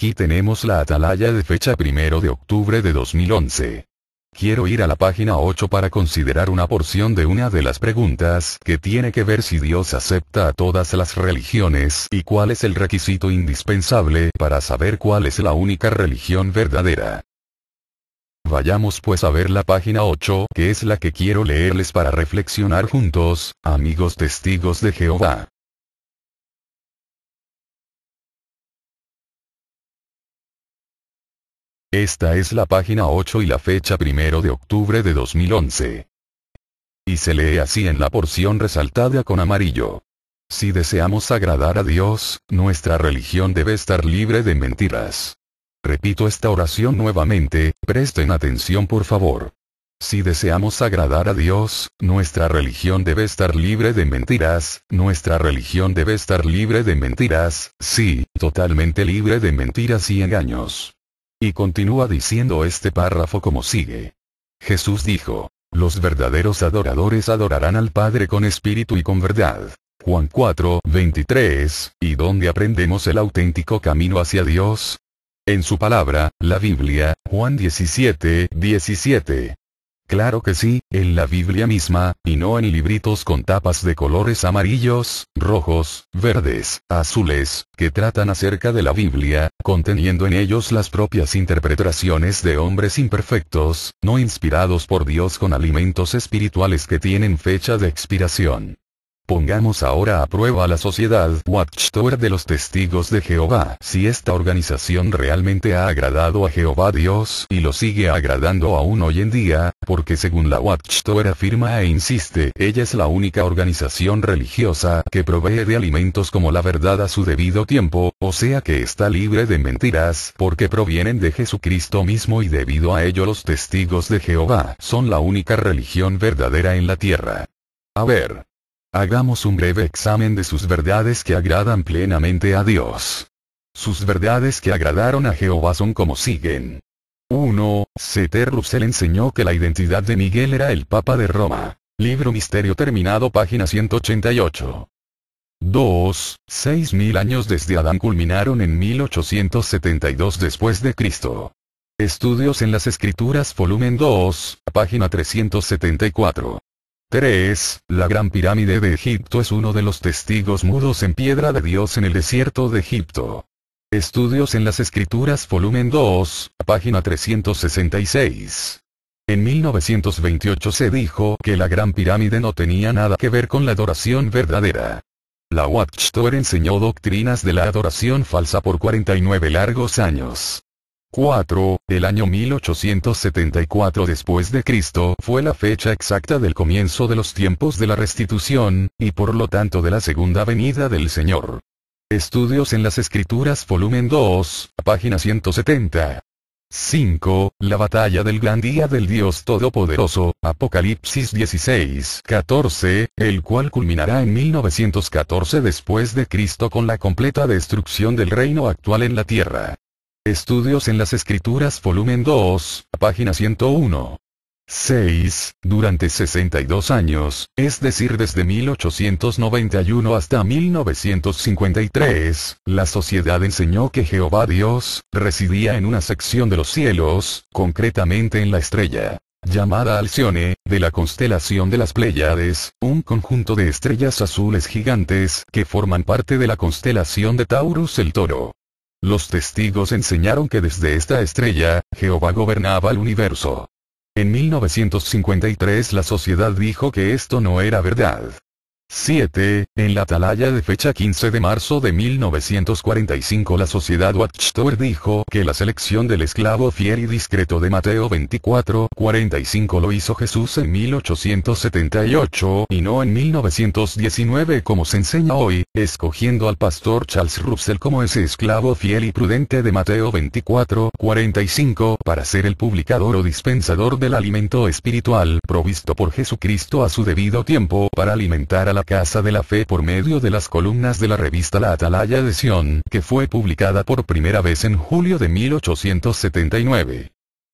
Aquí tenemos la atalaya de fecha 1 de octubre de 2011. Quiero ir a la página 8 para considerar una porción de una de las preguntas que tiene que ver si Dios acepta a todas las religiones y cuál es el requisito indispensable para saber cuál es la única religión verdadera. Vayamos pues a ver la página 8, que es la que quiero leerles para reflexionar juntos, amigos testigos de Jehová. Esta es la página 8 y la fecha 1 de octubre de 2011. Y se lee así en la porción resaltada con amarillo. Si deseamos agradar a Dios, nuestra religión debe estar libre de mentiras. Repito esta oración nuevamente, presten atención por favor. Si deseamos agradar a Dios, nuestra religión debe estar libre de mentiras, nuestra religión debe estar libre de mentiras, sí, totalmente libre de mentiras y engaños. Y continúa diciendo este párrafo como sigue. Jesús dijo, los verdaderos adoradores adorarán al Padre con espíritu y con verdad. Juan 4, 23, y dónde aprendemos el auténtico camino hacia Dios. En su palabra, la Biblia, Juan 17, 17. Claro que sí, en la Biblia misma, y no en libritos con tapas de colores amarillos, rojos, verdes, azules, que tratan acerca de la Biblia, conteniendo en ellos las propias interpretaciones de hombres imperfectos, no inspirados por Dios con alimentos espirituales que tienen fecha de expiración. Pongamos ahora a prueba la sociedad Watchtower de los testigos de Jehová. Si esta organización realmente ha agradado a Jehová Dios y lo sigue agradando aún hoy en día, porque según la Watchtower afirma e insiste, ella es la única organización religiosa que provee de alimentos como la verdad a su debido tiempo, o sea que está libre de mentiras porque provienen de Jesucristo mismo y debido a ello los testigos de Jehová son la única religión verdadera en la tierra. A ver, Hagamos un breve examen de sus verdades que agradan plenamente a Dios. Sus verdades que agradaron a Jehová son como siguen. 1. Ceter Russell enseñó que la identidad de Miguel era el Papa de Roma. Libro Misterio terminado página 188. 2. 6000 años desde Adán culminaron en 1872 después de Cristo. Estudios en las Escrituras volumen 2, página 374. 3. La Gran Pirámide de Egipto es uno de los testigos mudos en piedra de Dios en el desierto de Egipto. Estudios en las Escrituras volumen 2, página 366. En 1928 se dijo que la Gran Pirámide no tenía nada que ver con la adoración verdadera. La Watchtower enseñó doctrinas de la adoración falsa por 49 largos años. 4, El año 1874 después de Cristo fue la fecha exacta del comienzo de los tiempos de la restitución, y por lo tanto de la segunda venida del Señor. Estudios en las Escrituras volumen 2, página 170. 5. La batalla del gran día del Dios Todopoderoso, Apocalipsis 16, 14, el cual culminará en 1914 después de Cristo con la completa destrucción del reino actual en la tierra. Estudios en las Escrituras volumen 2, página 101. 6. Durante 62 años, es decir desde 1891 hasta 1953, la sociedad enseñó que Jehová Dios, residía en una sección de los cielos, concretamente en la estrella, llamada Alcione, de la constelación de las Pléyades, un conjunto de estrellas azules gigantes que forman parte de la constelación de Taurus el Toro. Los testigos enseñaron que desde esta estrella, Jehová gobernaba el universo. En 1953 la sociedad dijo que esto no era verdad. 7. En la atalaya de fecha 15 de marzo de 1945 la sociedad Watchtower dijo que la selección del esclavo fiel y discreto de Mateo 24, 45 lo hizo Jesús en 1878 y no en 1919 como se enseña hoy, escogiendo al pastor Charles Russell como ese esclavo fiel y prudente de Mateo 24, 45 para ser el publicador o dispensador del alimento espiritual provisto por Jesucristo a su debido tiempo para alimentar a la Casa de la Fe por medio de las columnas de la revista La Atalaya de Sion, que fue publicada por primera vez en julio de 1879.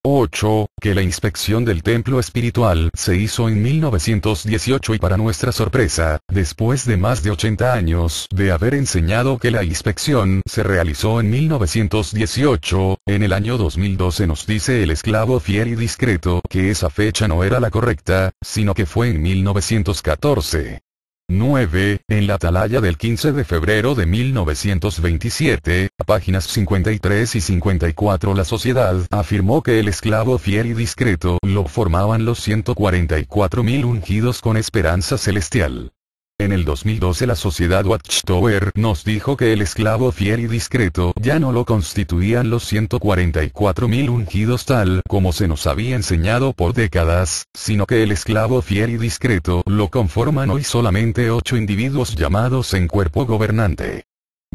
8. Que la inspección del templo espiritual se hizo en 1918 y para nuestra sorpresa, después de más de 80 años de haber enseñado que la inspección se realizó en 1918, en el año 2012 nos dice el esclavo fiel y discreto que esa fecha no era la correcta, sino que fue en 1914. 9, en la atalaya del 15 de febrero de 1927, a páginas 53 y 54 la sociedad afirmó que el esclavo fiel y discreto lo formaban los 144.000 ungidos con esperanza celestial. En el 2012 la sociedad Watchtower nos dijo que el esclavo fiel y discreto ya no lo constituían los 144.000 ungidos tal como se nos había enseñado por décadas, sino que el esclavo fiel y discreto lo conforman hoy solamente ocho individuos llamados en cuerpo gobernante.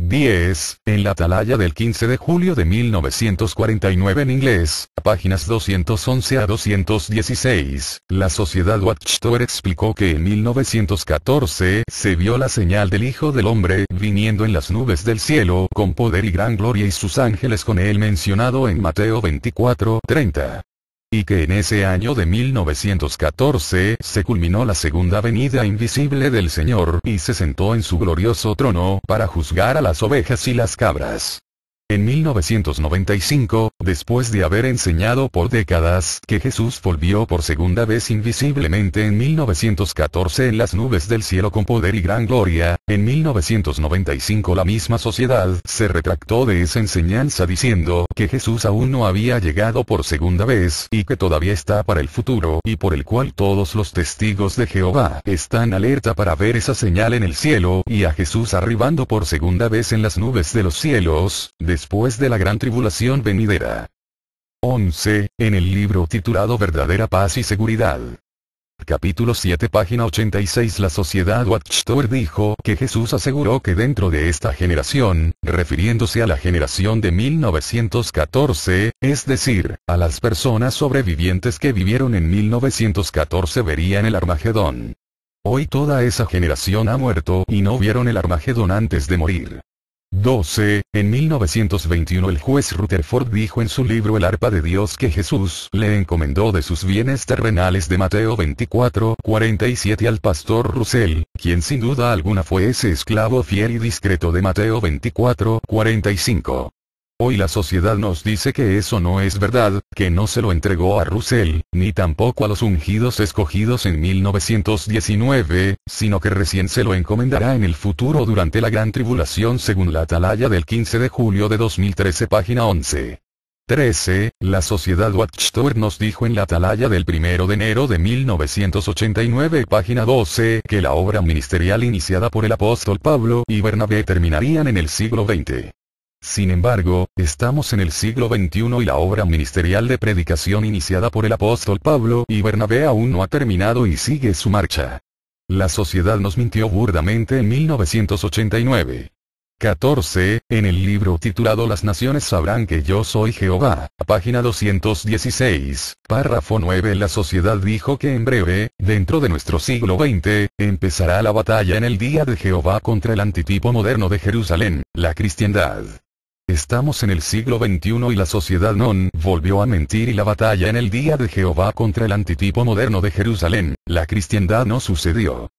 10, en la atalaya del 15 de julio de 1949 en inglés, páginas 211 a 216, la sociedad Watchtower explicó que en 1914 se vio la señal del Hijo del Hombre viniendo en las nubes del cielo con poder y gran gloria y sus ángeles con él mencionado en Mateo 24, 30 y que en ese año de 1914 se culminó la segunda venida invisible del Señor y se sentó en su glorioso trono para juzgar a las ovejas y las cabras. En 1995, después de haber enseñado por décadas que Jesús volvió por segunda vez invisiblemente en 1914 en las nubes del cielo con poder y gran gloria, en 1995 la misma sociedad se retractó de esa enseñanza diciendo que Jesús aún no había llegado por segunda vez y que todavía está para el futuro y por el cual todos los testigos de Jehová están alerta para ver esa señal en el cielo y a Jesús arribando por segunda vez en las nubes de los cielos, después de la gran tribulación venidera. 11. En el libro titulado Verdadera Paz y Seguridad. Capítulo 7 página 86 La sociedad Watchtower dijo que Jesús aseguró que dentro de esta generación, refiriéndose a la generación de 1914, es decir, a las personas sobrevivientes que vivieron en 1914 verían el Armagedón. Hoy toda esa generación ha muerto y no vieron el Armagedón antes de morir. 12. En 1921 el juez Rutherford dijo en su libro El arpa de Dios que Jesús le encomendó de sus bienes terrenales de Mateo 24, 47 al pastor Russell, quien sin duda alguna fue ese esclavo fiel y discreto de Mateo 24, 45. Hoy la sociedad nos dice que eso no es verdad, que no se lo entregó a Russell, ni tampoco a los ungidos escogidos en 1919, sino que recién se lo encomendará en el futuro durante la gran tribulación según la atalaya del 15 de julio de 2013 página 11. 13. La sociedad Watchtower nos dijo en la atalaya del 1 de enero de 1989, página 12, que la obra ministerial iniciada por el apóstol Pablo y Bernabé terminarían en el siglo XX. Sin embargo, estamos en el siglo XXI y la obra ministerial de predicación iniciada por el apóstol Pablo y Bernabé aún no ha terminado y sigue su marcha. La sociedad nos mintió burdamente en 1989. 14. En el libro titulado Las naciones sabrán que yo soy Jehová, página 216, párrafo 9. La sociedad dijo que en breve, dentro de nuestro siglo XX, empezará la batalla en el día de Jehová contra el antitipo moderno de Jerusalén, la cristiandad. Estamos en el siglo XXI y la sociedad non volvió a mentir y la batalla en el día de Jehová contra el antitipo moderno de Jerusalén, la cristiandad no sucedió.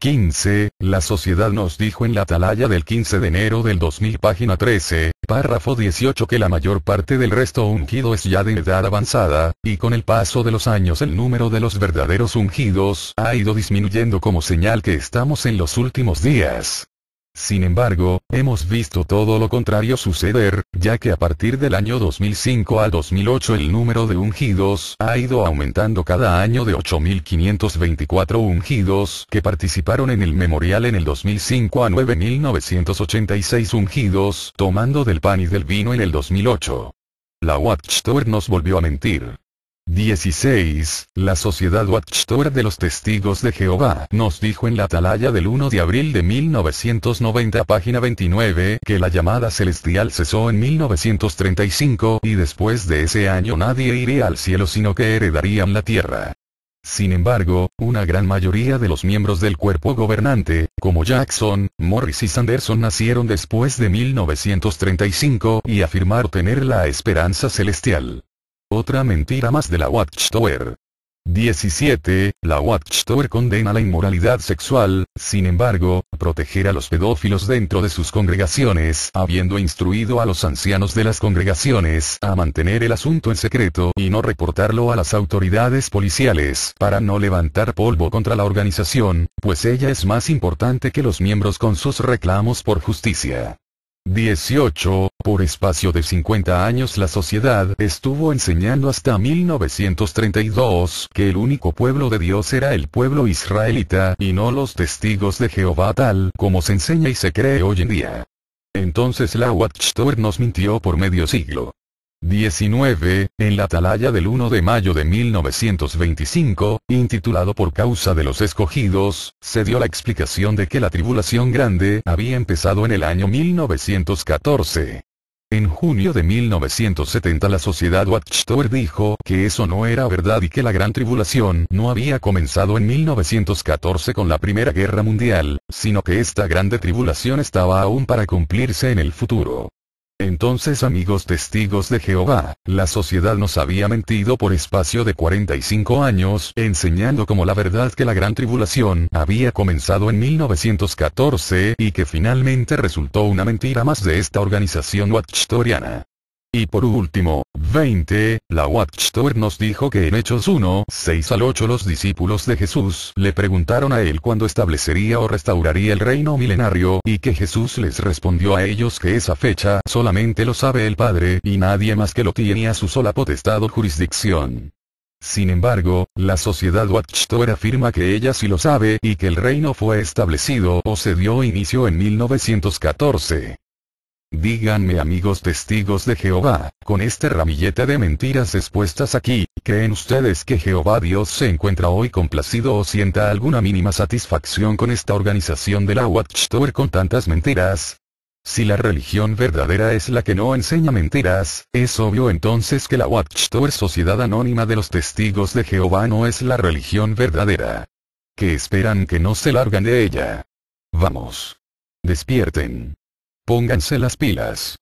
15. La sociedad nos dijo en la atalaya del 15 de enero del 2000 página 13, párrafo 18 que la mayor parte del resto ungido es ya de edad avanzada, y con el paso de los años el número de los verdaderos ungidos ha ido disminuyendo como señal que estamos en los últimos días. Sin embargo, hemos visto todo lo contrario suceder, ya que a partir del año 2005 al 2008 el número de ungidos ha ido aumentando cada año de 8.524 ungidos que participaron en el memorial en el 2005 a 9.986 ungidos tomando del pan y del vino en el 2008. La Watchtower nos volvió a mentir. 16. La Sociedad Watchtower de los Testigos de Jehová nos dijo en la atalaya del 1 de abril de 1990 página 29 que la llamada celestial cesó en 1935 y después de ese año nadie iría al cielo sino que heredarían la tierra. Sin embargo, una gran mayoría de los miembros del cuerpo gobernante, como Jackson, Morris y Sanderson nacieron después de 1935 y afirmaron tener la esperanza celestial. Otra mentira más de la Watchtower. 17. La Watchtower condena la inmoralidad sexual, sin embargo, proteger a los pedófilos dentro de sus congregaciones, habiendo instruido a los ancianos de las congregaciones a mantener el asunto en secreto y no reportarlo a las autoridades policiales para no levantar polvo contra la organización, pues ella es más importante que los miembros con sus reclamos por justicia. 18. Por espacio de 50 años la sociedad estuvo enseñando hasta 1932 que el único pueblo de Dios era el pueblo israelita y no los testigos de Jehová tal como se enseña y se cree hoy en día. Entonces la Watchtower nos mintió por medio siglo. 19, en la atalaya del 1 de mayo de 1925, intitulado Por causa de los escogidos, se dio la explicación de que la tribulación grande había empezado en el año 1914. En junio de 1970 la sociedad Watchtower dijo que eso no era verdad y que la gran tribulación no había comenzado en 1914 con la Primera Guerra Mundial, sino que esta grande tribulación estaba aún para cumplirse en el futuro. Entonces amigos testigos de Jehová, la sociedad nos había mentido por espacio de 45 años enseñando como la verdad que la gran tribulación había comenzado en 1914 y que finalmente resultó una mentira más de esta organización watchtoriana. Y por último, 20, la Watchtower nos dijo que en Hechos 1, 6 al 8 los discípulos de Jesús le preguntaron a él cuándo establecería o restauraría el reino milenario y que Jesús les respondió a ellos que esa fecha solamente lo sabe el Padre y nadie más que lo tiene a su sola potestad o jurisdicción. Sin embargo, la sociedad Watchtower afirma que ella sí lo sabe y que el reino fue establecido o se dio inicio en 1914. Díganme amigos testigos de Jehová, con esta ramilleta de mentiras expuestas aquí, ¿creen ustedes que Jehová Dios se encuentra hoy complacido o sienta alguna mínima satisfacción con esta organización de la Watchtower con tantas mentiras? Si la religión verdadera es la que no enseña mentiras, es obvio entonces que la Watchtower Sociedad Anónima de los Testigos de Jehová no es la religión verdadera. ¿Qué esperan que no se largan de ella. Vamos. Despierten. Pónganse las pilas.